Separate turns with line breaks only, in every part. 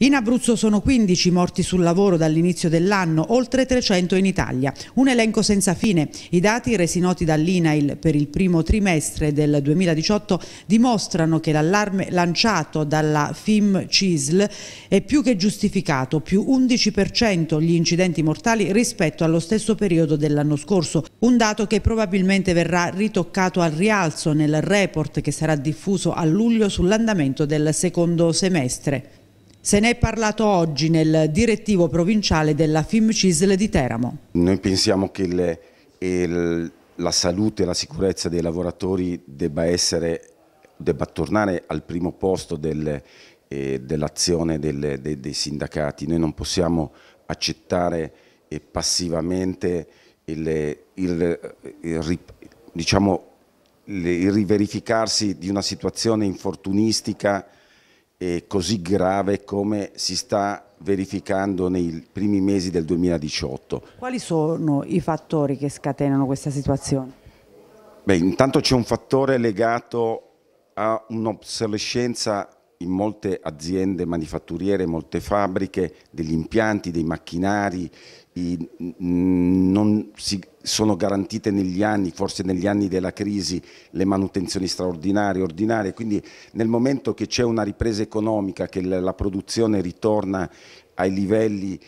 In Abruzzo sono 15 morti sul lavoro dall'inizio dell'anno, oltre 300 in Italia. Un elenco senza fine. I dati resi noti dall'INAIL per il primo trimestre del 2018 dimostrano che l'allarme lanciato dalla FIM CISL è più che giustificato, più 11% gli incidenti mortali rispetto allo stesso periodo dell'anno scorso, un dato che probabilmente verrà ritoccato al rialzo nel report che sarà diffuso a luglio sull'andamento del secondo semestre. Se ne è parlato oggi nel direttivo provinciale della FIMCISL di Teramo.
Noi pensiamo che il, il, la salute e la sicurezza dei lavoratori debba, essere, debba tornare al primo posto del, eh, dell'azione del, de, dei sindacati. Noi non possiamo accettare eh, passivamente il, il diciamo, il riverificarsi di una situazione infortunistica eh, così grave come si sta verificando nei primi mesi del 2018.
Quali sono i fattori che scatenano questa situazione?
Beh, intanto c'è un fattore legato a un'obsolescenza in molte aziende manifatturiere, molte fabbriche, degli impianti, dei macchinari, i, non si, sono garantite negli anni, forse negli anni della crisi, le manutenzioni straordinarie, ordinarie, quindi nel momento che c'è una ripresa economica, che la produzione ritorna ai livelli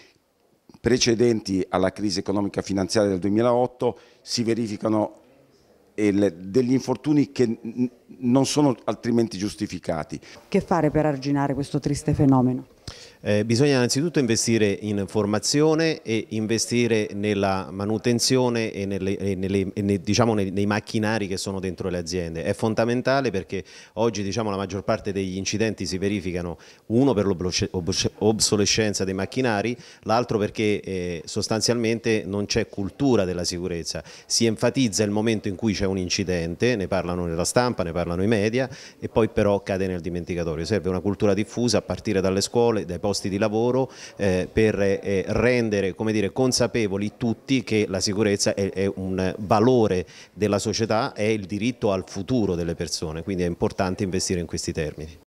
precedenti alla crisi economica finanziaria del 2008, si verificano degli infortuni che non sono altrimenti giustificati.
Che fare per arginare questo triste fenomeno?
Eh, bisogna innanzitutto investire in formazione e investire nella manutenzione e, nelle, e, nelle, e ne, diciamo nei, nei, macchinari che sono dentro le aziende. È fondamentale perché oggi diciamo, la maggior parte degli incidenti si verificano uno per l'obsolescenza dei macchinari, l'altro perché eh, sostanzialmente non c'è cultura della sicurezza. Si enfatizza il momento in cui c'è un incidente, ne parlano nella stampa, ne parlano i media e poi però cade nel dimenticatorio. Serve una cultura diffusa a partire dalle scuole scuole, dai posti di lavoro eh, per eh, rendere dire, consapevoli tutti che la sicurezza è, è, un valore della società, è il diritto al futuro delle persone, quindi è importante investire in questi termini.